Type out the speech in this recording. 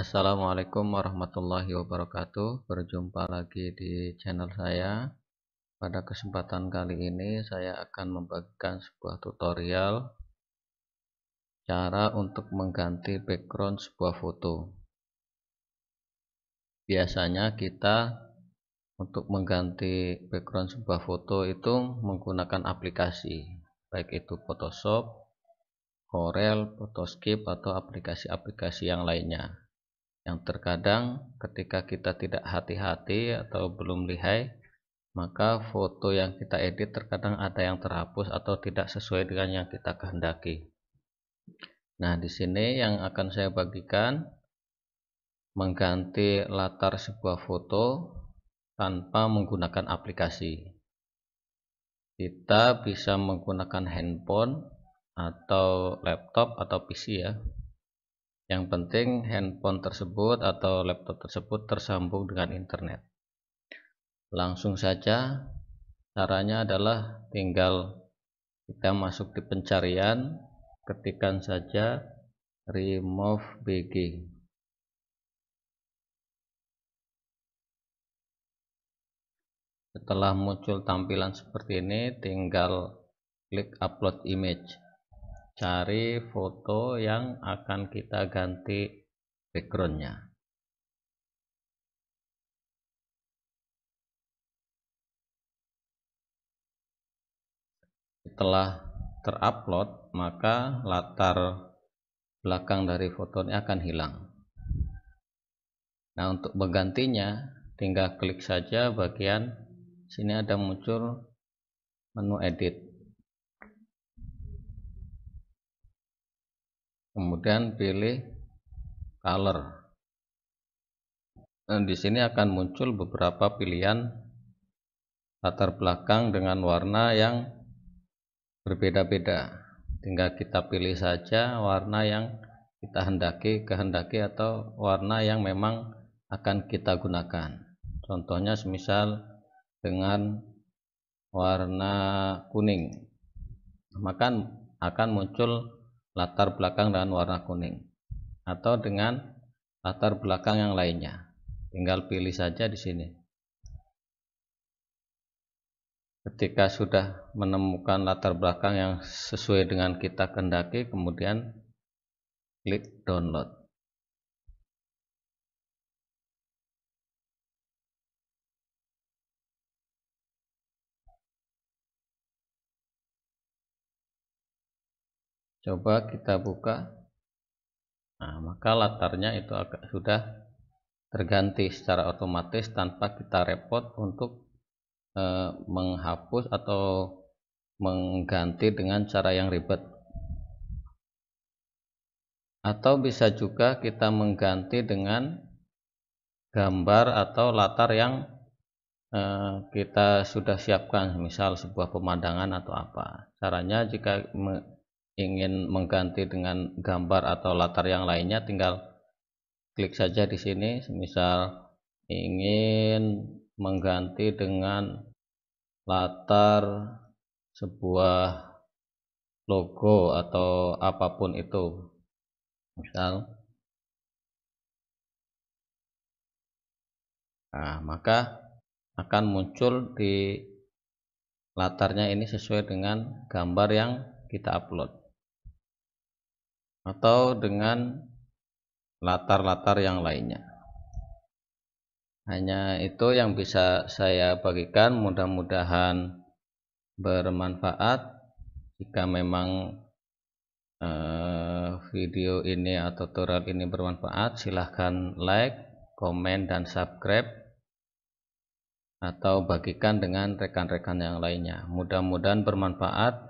Assalamualaikum warahmatullahi wabarakatuh Berjumpa lagi di channel saya Pada kesempatan kali ini saya akan membagikan sebuah tutorial Cara untuk mengganti background sebuah foto Biasanya kita untuk mengganti background sebuah foto itu menggunakan aplikasi Baik itu Photoshop, Corel, Photoshop atau aplikasi-aplikasi yang lainnya yang terkadang ketika kita tidak hati-hati atau belum lihai maka foto yang kita edit terkadang ada yang terhapus atau tidak sesuai dengan yang kita kehendaki nah di sini yang akan saya bagikan mengganti latar sebuah foto tanpa menggunakan aplikasi kita bisa menggunakan handphone atau laptop atau PC ya yang penting handphone tersebut atau laptop tersebut tersambung dengan internet. Langsung saja, caranya adalah tinggal kita masuk di pencarian, ketikan saja remove BG. Setelah muncul tampilan seperti ini, tinggal klik upload image cari foto yang akan kita ganti backgroundnya setelah terupload maka latar belakang dari fotonya akan hilang nah untuk menggantinya tinggal klik saja bagian sini ada muncul menu edit kemudian pilih color dan di sini akan muncul beberapa pilihan latar belakang dengan warna yang berbeda-beda tinggal kita pilih saja warna yang kita hendaki kehendaki atau warna yang memang akan kita gunakan contohnya semisal dengan warna kuning maka akan muncul latar belakang dengan warna kuning atau dengan latar belakang yang lainnya. Tinggal pilih saja di sini. Ketika sudah menemukan latar belakang yang sesuai dengan kita kendaki, kemudian klik download. coba kita buka nah maka latarnya itu agak sudah terganti secara otomatis tanpa kita repot untuk e, menghapus atau mengganti dengan cara yang ribet atau bisa juga kita mengganti dengan gambar atau latar yang e, kita sudah siapkan misal sebuah pemandangan atau apa caranya jika me ingin mengganti dengan gambar atau latar yang lainnya tinggal klik saja di sini semisal ingin mengganti dengan latar sebuah logo atau apapun itu misal nah maka akan muncul di latarnya ini sesuai dengan gambar yang kita upload atau dengan latar-latar yang lainnya hanya itu yang bisa saya bagikan mudah-mudahan bermanfaat jika memang eh, video ini atau tutorial ini bermanfaat silahkan like komen dan subscribe atau bagikan dengan rekan-rekan yang lainnya. Mudah-mudahan bermanfaat